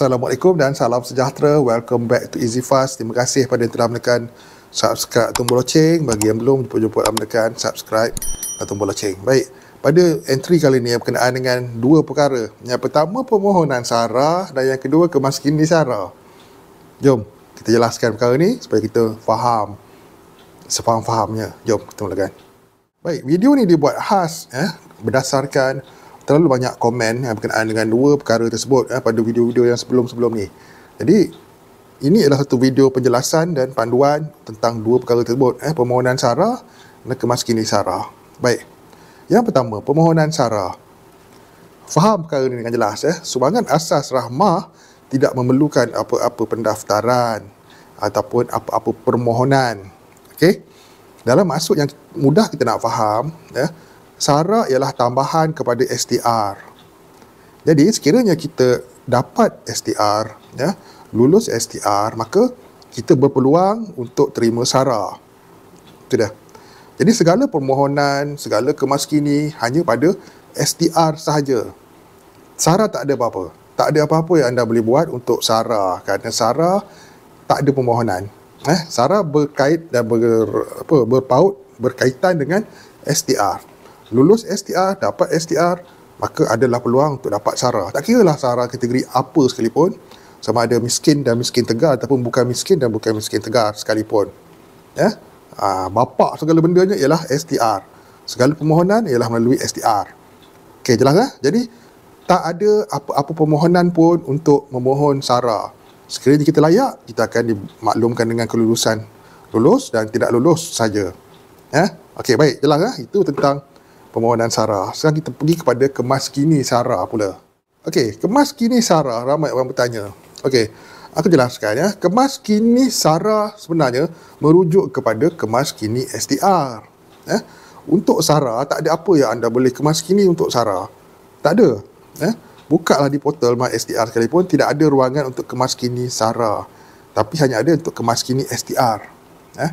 Assalamualaikum dan salam sejahtera. Welcome back to Easy Fast. Terima kasih kepada yang telah menekan subscribe tombol loceng. Bagi yang belum, jumpa-jumpa dalam menekan subscribe dan tombol loceng. Baik, pada entry kali ini yang berkenaan dengan dua perkara. Yang pertama permohonan Sarah dan yang kedua kemaskini Sarah. Jom, kita jelaskan perkara ini supaya kita faham sepaham fahamnya Jom, kita mulakan. Baik, video ni dibuat khas eh, berdasarkan terlalu banyak komen ya, berkenaan dengan dua perkara tersebut ya, pada video-video yang sebelum-sebelum ni. Jadi ini adalah satu video penjelasan dan panduan tentang dua perkara tersebut, eh, permohonan SARA dan kini SARA. Baik, yang pertama, permohonan SARA. Faham perkara ini dengan jelas. Eh. Sumbangan asas rahmah tidak memerlukan apa-apa pendaftaran ataupun apa-apa permohonan. Okay? Dalam maksud yang mudah kita nak faham, eh, Sara ialah tambahan kepada STR. Jadi sekiranya kita dapat STR, ya, lulus STR, maka kita berpeluang untuk terima SARA. Itu dah. Jadi segala permohonan, segala kemaskini hanya pada STR sahaja. SARA tak ada apa-apa. Tak ada apa-apa yang anda boleh buat untuk SARA. Kerana SARA tak ada permohonan. Eh, SARA berkait dan ber, apa, berpaut, berkaitan dengan STR lulus STR, dapat STR, maka adalah peluang untuk dapat SARA. Tak kira lah SARA kategori apa sekalipun, sama ada miskin dan miskin tegar ataupun bukan miskin dan bukan miskin tegar sekalipun. Ya? Ha, bapak segala bendanya ialah STR. Segala permohonan ialah melalui STR. Okey, jelas lah. Jadi, tak ada apa-apa permohonan pun untuk memohon SARA. Sekiranya kita layak, kita akan dimaklumkan dengan kelulusan lulus dan tidak lulus saja. Ya? Okey, baik. Jelas lah. Itu tentang permohonan Sara. Sekarang kita pergi kepada kemas kini Sara pula. Okey, kemas kini Sara ramai orang bertanya. Okey, aku jelaskan ya. Kemas kini Sara sebenarnya merujuk kepada kemas kini SDR. Eh, ya, untuk Sara tak ada apa yang anda boleh kemas kini untuk Sara. Tak ada. Eh, bukalah di portal My SDR sekalipun tidak ada ruangan untuk kemas kini Sara. Tapi hanya ada untuk kemas kini SDR. Eh, ya.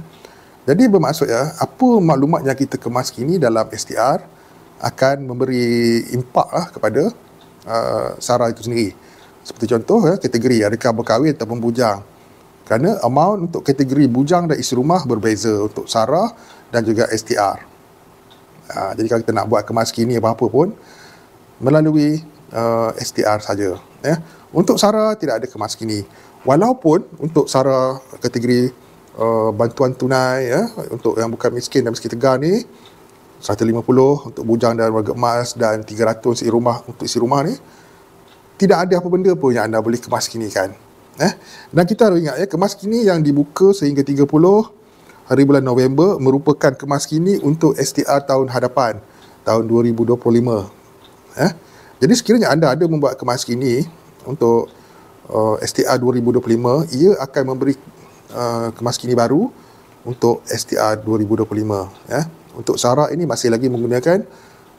Jadi bermaksud ya, apa maklumat yang kita kemas kini dalam STR akan memberi impak lah kepada uh, SARA itu sendiri. Seperti contoh ya, kategori adakah berkahwin ataupun bujang. Kerana amount untuk kategori bujang dan isi rumah berbeza untuk SARA dan juga STR. Ha, uh, jadi kalau kita nak buat kemas kini apa-apa pun melalui uh, STR saja. Ya. Untuk SARA tidak ada kemas kini. Walaupun untuk SARA kategori Uh, bantuan tunai ya untuk yang bukan miskin dan miskin tegar ni 150 untuk bujang dan warga emas dan 300 isi rumah untuk isi rumah ni tidak ada apa benda pun yang anda boleh kemas kini kan eh dan kita harus ingat ya kemas kini yang dibuka sehingga 30 hari bulan November merupakan kemas kini untuk STR tahun hadapan tahun 2025 eh jadi sekiranya anda ada membuat kemas kini untuk uh, STR 2025 ia akan memberi Eh, kemas kini baru untuk STR 2025 ya. Untuk SARA ini masih lagi menggunakan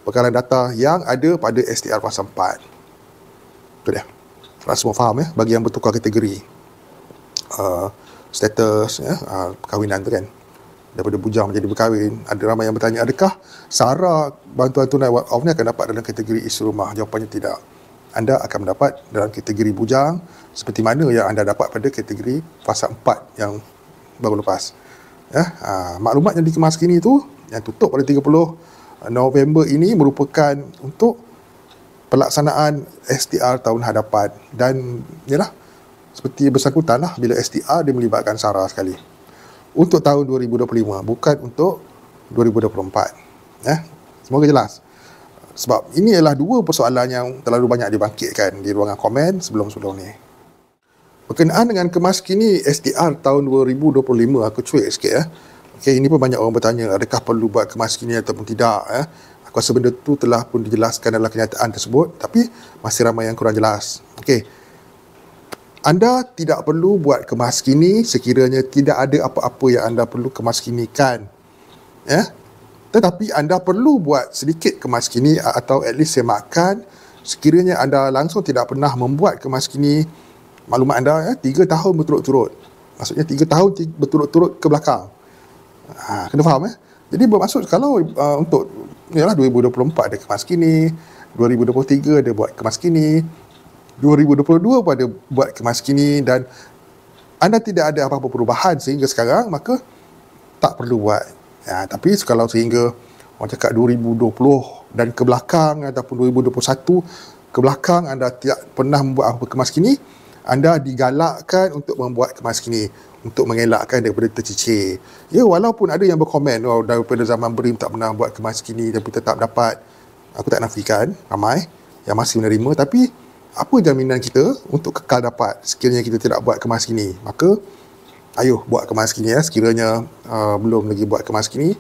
bekalan data yang ada pada STR fasa 4. Tu dia. Rasa semua faham ya bagi yang bertukar kategori. Uh, status ya, uh, perkahwinan tu kan daripada bujang menjadi berkahwin ada ramai yang bertanya adakah SARA bantuan tunai what off ni akan dapat dalam kategori isu rumah jawapannya tidak anda akan mendapat dalam kategori bujang seperti mana yang anda dapat pada kategori fasa 4 yang baru lepas. Ya, ha, maklumat yang dikemas kini itu yang tutup pada 30 November ini merupakan untuk pelaksanaan STR tahun hadapan dan yalah seperti bersangkutan lah bila STR dia melibatkan SARA sekali untuk tahun 2025 bukan untuk 2024 ya semoga jelas sebab ini adalah dua persoalan yang terlalu banyak dibangkitkan di ruangan komen sebelum-sebelum ni. Berkenaan dengan kemas kini SDR tahun 2025, aku cuik sikit ya. Okay, ini pun banyak orang bertanya adakah perlu buat kemas kini ataupun tidak ya. Aku rasa benda tu telah pun dijelaskan dalam kenyataan tersebut tapi masih ramai yang kurang jelas. Okay. Anda tidak perlu buat kemas kini sekiranya tidak ada apa-apa yang anda perlu kemas kinikan. Ya, tetapi anda perlu buat sedikit kemas kini atau at least semakan sekiranya anda langsung tidak pernah membuat kemas kini maklumat anda ya, tiga tahun berturut-turut. Maksudnya tiga tahun berturut-turut ke belakang. Ha, kena faham ya? Jadi bermaksud kalau uh, untuk ialah 2024 ada kemas kini, 2023 ada buat kemas kini, 2022 pun ada buat kemas kini dan anda tidak ada apa-apa perubahan sehingga sekarang maka tak perlu buat Ya, tapi kalau sehingga orang cakap 2020 dan ke belakang ataupun 2021 ke belakang anda tidak pernah membuat apa kemas kini, anda digalakkan untuk membuat kemas kini untuk mengelakkan daripada tercicir. Ya, walaupun ada yang berkomen oh, daripada zaman BRIM tak pernah buat kemas kini tapi tetap dapat. Aku tak nafikan, ramai yang masih menerima tapi apa jaminan kita untuk kekal dapat sekiranya kita tidak buat kemas kini? Maka ayuh buat kemas kini ya sekiranya uh, belum lagi buat kemas kini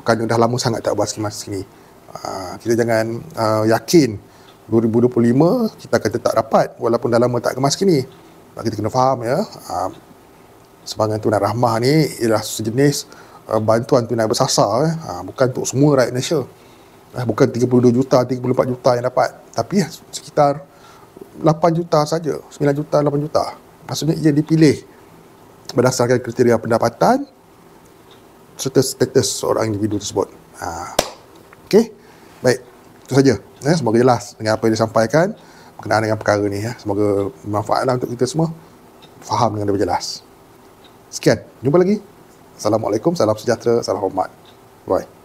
kerana dah lama sangat tak buat kemas kini uh, kita jangan uh, yakin 2025 kita akan tak rapat walaupun dah lama tak kemas kini Sebab kita kena faham ya uh, sebagai tunai rahmah ni ialah sejenis uh, bantuan tunai bersasar eh. uh, bukan untuk semua rakyat Malaysia uh, bukan 32 juta 34 juta yang dapat tapi ya, sekitar 8 juta saja 9 juta 8 juta maksudnya ia dipilih berdasarkan kriteria pendapatan serta status seorang individu tersebut. Ha. Okey. Baik. Itu saja. Ya, semoga jelas dengan apa yang disampaikan berkenaan dengan perkara ni Ya. Semoga bermanfaatlah untuk kita semua faham dengan lebih jelas. Sekian. Jumpa lagi. Assalamualaikum. Salam sejahtera. Salam hormat. Bye.